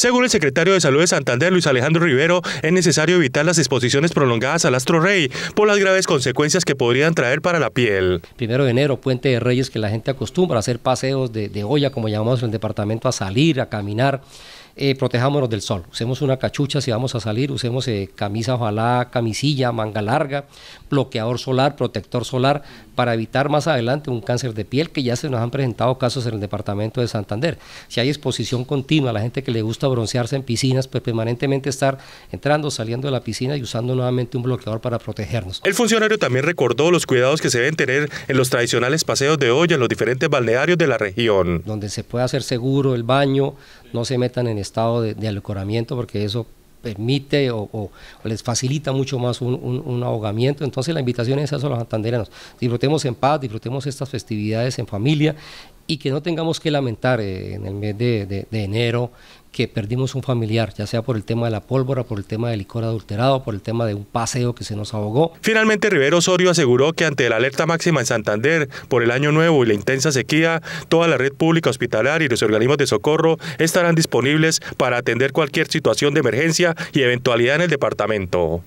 Según el secretario de Salud de Santander, Luis Alejandro Rivero, es necesario evitar las exposiciones prolongadas al astro rey por las graves consecuencias que podrían traer para la piel. Primero de enero, Puente de Reyes, que la gente acostumbra a hacer paseos de, de olla, como llamamos en el departamento, a salir, a caminar. Eh, protejámonos del sol. Usemos una cachucha si vamos a salir, usemos eh, camisa, ojalá camisilla, manga larga, bloqueador solar, protector solar, para evitar más adelante un cáncer de piel, que ya se nos han presentado casos en el departamento de Santander. Si hay exposición continua, la gente que le gusta broncearse en piscinas, pues permanentemente estar entrando, saliendo de la piscina y usando nuevamente un bloqueador para protegernos. El funcionario también recordó los cuidados que se deben tener en los tradicionales paseos de olla en los diferentes balnearios de la región. Donde se pueda hacer seguro el baño, no se metan en estado de, de porque eso permite o, les facilita mucho más un, ahogamiento. Entonces la invitación es a los santanderanos. Disfrutemos en paz, disfrutemos estas festividades en familia y que no tengamos que lamentar eh, en el mes de, de enero que perdimos un familiar, ya sea por el tema de la pólvora, por el tema del licor adulterado, por el tema de un paseo que se nos ahogó. Finalmente, Rivero Osorio aseguró que ante la alerta máxima en Santander por el año nuevo y la intensa sequía, toda la red pública hospitalaria y los organismos de socorro estarán disponibles para atender cualquier situación de emergencia y eventualidad en el departamento.